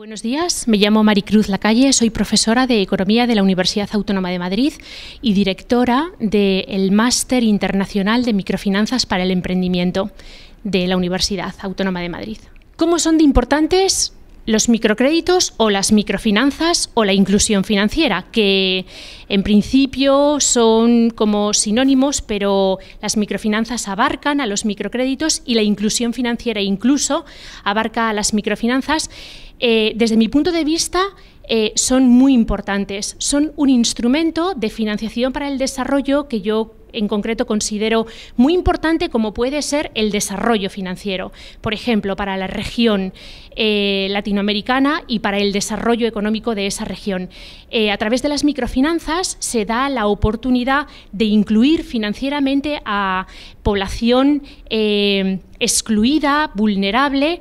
Buenos días, me llamo Maricruz Lacalle, soy profesora de Economía de la Universidad Autónoma de Madrid y directora del Máster Internacional de Microfinanzas para el Emprendimiento de la Universidad Autónoma de Madrid. ¿Cómo son de importantes los microcréditos o las microfinanzas o la inclusión financiera, que en principio son como sinónimos, pero las microfinanzas abarcan a los microcréditos y la inclusión financiera incluso abarca a las microfinanzas. Eh, desde mi punto de vista, eh, son muy importantes. Son un instrumento de financiación para el desarrollo que yo en concreto considero muy importante como puede ser el desarrollo financiero, por ejemplo, para la región eh, latinoamericana y para el desarrollo económico de esa región. Eh, a través de las microfinanzas se da la oportunidad de incluir financieramente a población eh, excluida, vulnerable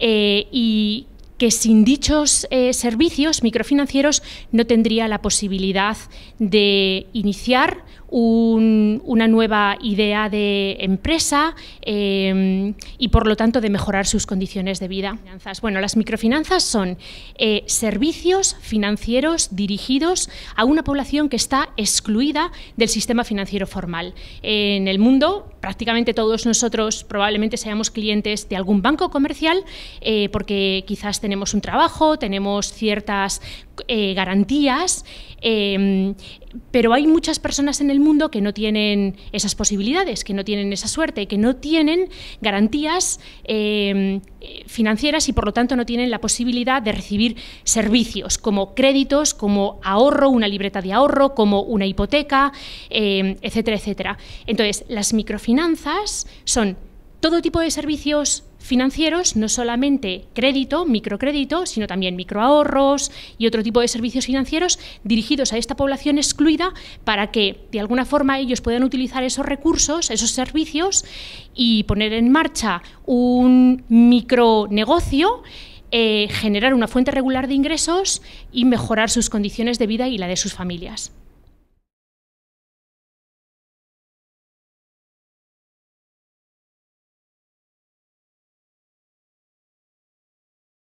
y que sin dichos eh, servicios microfinancieros no tendría la posibilidad de iniciar una nueva idea de empresa eh, y por lo tanto de mejorar sus condiciones de vida. Bueno, las microfinanzas son eh, servicios financieros dirigidos a una población que está excluida del sistema financiero formal. En el mundo prácticamente todos nosotros probablemente seamos clientes de algún banco comercial porque quizás tenemos un trabajo, tenemos ciertas eh, garantías, em, pero hay muchas personas en el mundo que no tienen esas posibilidades, que no tienen esa suerte, que no tienen garantías em, financieras y por lo tanto no tienen la posibilidad de recibir servicios como créditos, como ahorro, una libreta de ahorro, como una hipoteca, em, etcétera, etcétera. Entonces, las microfinanzas son todo tipo de servicios financieros, no solamente crédito, microcrédito, sino también microahorros y otro tipo de servicios financieros dirigidos a esta población excluida para que de alguna forma ellos puedan utilizar esos recursos, esos servicios y poner en marcha un micronegocio. Eh, generar una fuente regular de ingresos y mejorar sus condiciones de vida y la de sus familias.